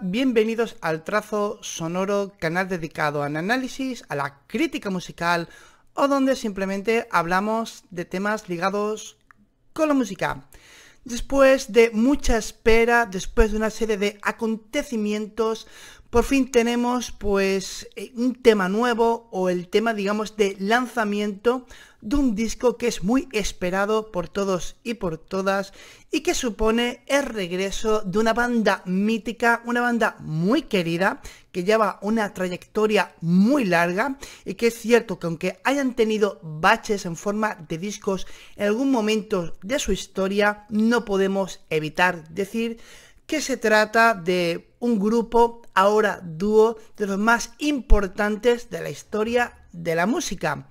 bienvenidos al Trazo Sonoro, canal dedicado al análisis, a la crítica musical o donde simplemente hablamos de temas ligados con la música. Después de mucha espera, después de una serie de acontecimientos, por fin tenemos pues eh, un tema nuevo o el tema digamos de lanzamiento de un disco que es muy esperado por todos y por todas y que supone el regreso de una banda mítica, una banda muy querida que lleva una trayectoria muy larga y que es cierto que aunque hayan tenido baches en forma de discos en algún momento de su historia, no podemos evitar decir que se trata de un grupo, ahora dúo, de los más importantes de la historia de la música.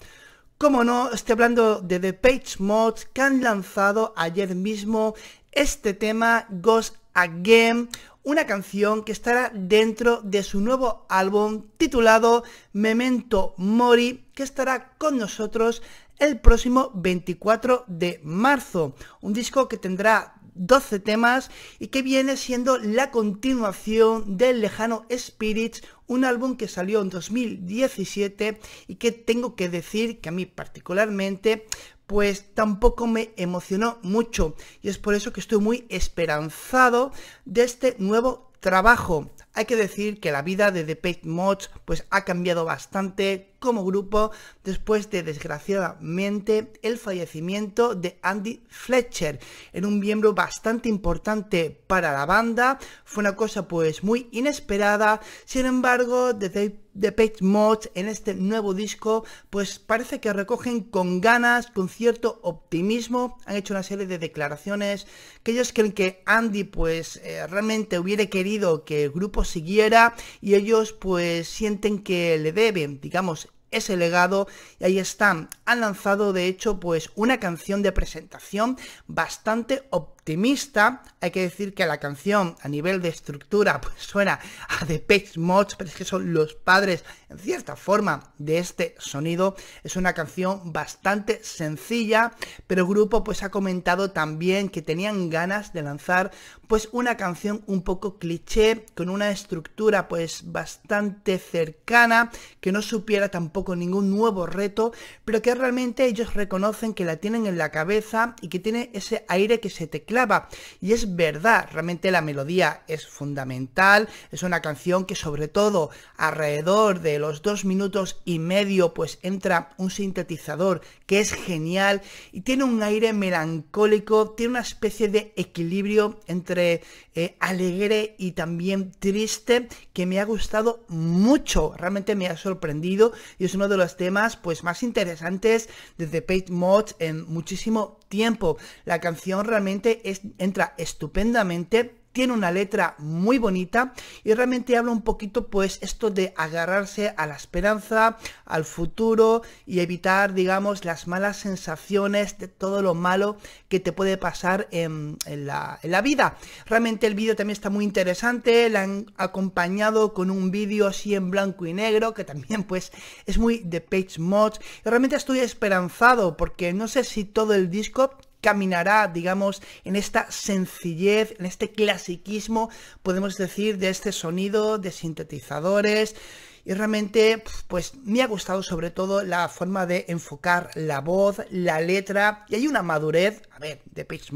Como no, estoy hablando de The Page Mods que han lanzado ayer mismo este tema Ghost Again, una canción que estará dentro de su nuevo álbum titulado Memento Mori, que estará con nosotros el próximo 24 de marzo. Un disco que tendrá 12 temas y que viene siendo la continuación del lejano Spirits, un álbum que salió en 2017 y que tengo que decir que a mí particularmente pues tampoco me emocionó mucho y es por eso que estoy muy esperanzado de este nuevo trabajo. Hay que decir que la vida de The Page Mods pues ha cambiado bastante como grupo después de desgraciadamente el fallecimiento de Andy Fletcher, en un miembro bastante importante para la banda. Fue una cosa pues muy inesperada, sin embargo The de Page Mods en este nuevo disco, pues parece que recogen con ganas, con cierto optimismo. Han hecho una serie de declaraciones que ellos creen que Andy pues eh, realmente hubiera querido que el grupo siguiera y ellos pues sienten que le deben, digamos, ese legado y ahí están. Han lanzado de hecho pues una canción de presentación bastante optimista. Hay que decir que la canción a nivel de estructura pues suena a The Page Mods, pero es que son los padres en cierta forma de este sonido. Es una canción bastante sencilla, pero el grupo pues ha comentado también que tenían ganas de lanzar pues una canción un poco cliché con una estructura pues bastante cercana que no supiera tampoco con ningún nuevo reto, pero que realmente ellos reconocen que la tienen en la cabeza y que tiene ese aire que se te clava. Y es verdad, realmente la melodía es fundamental, es una canción que sobre todo alrededor de los dos minutos y medio pues entra un sintetizador que es genial y tiene un aire melancólico, tiene una especie de equilibrio entre eh, alegre y también triste que me ha gustado mucho, realmente me ha sorprendido y es uno de los temas pues más interesantes desde Page Mods en muchísimo tiempo. La canción realmente es, entra estupendamente tiene una letra muy bonita y realmente habla un poquito pues esto de agarrarse a la esperanza, al futuro y evitar digamos las malas sensaciones de todo lo malo que te puede pasar en, la, vida. Realmente el vídeo también está muy interesante, la han acompañado con un vídeo así en blanco y negro que también pues es muy de Page Mods y realmente estoy esperanzado porque no sé si todo el disco caminará, digamos, en esta sencillez, en este clasiquismo, podemos decir, de este sonido, de sintetizadores. Y realmente, pues me ha gustado sobre todo la forma de enfocar la voz, la letra, y hay una madurez. A ver, de Pitch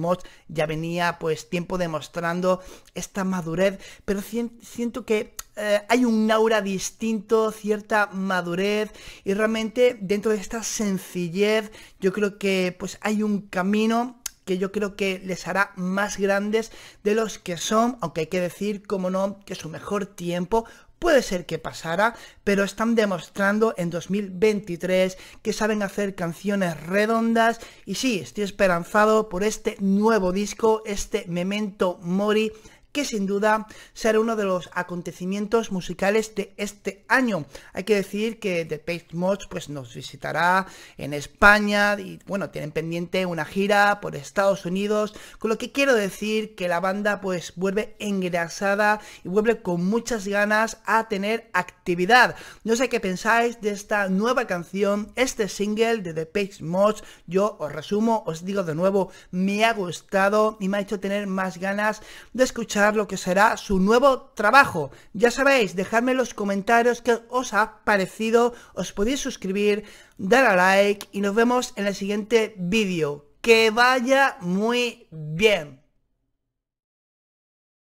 ya venía pues tiempo demostrando esta madurez, pero siento que eh, hay un aura distinto, cierta madurez y realmente dentro de esta sencillez yo creo que pues hay un camino que yo creo que les hará más grandes de los que son, aunque hay que decir, como no, que su mejor tiempo puede ser que pasara, pero están demostrando en 2023 que saben hacer canciones redondas y sí, estoy esperanzado por este nuevo disco, este Memento Mori que sin duda será uno de los acontecimientos musicales de este año. Hay que decir que The Page Mods pues, nos visitará en España y bueno, tienen pendiente una gira por Estados Unidos, con lo que quiero decir que la banda pues vuelve engrasada y vuelve con muchas ganas a tener actividad. No sé qué pensáis de esta nueva canción, este single de The Page Mods, yo os resumo, os digo de nuevo, me ha gustado y me ha hecho tener más ganas de escuchar lo que será su nuevo trabajo. Ya sabéis, dejadme en los comentarios qué os ha parecido, os podéis suscribir, dar a like y nos vemos en el siguiente vídeo. Que vaya muy bien.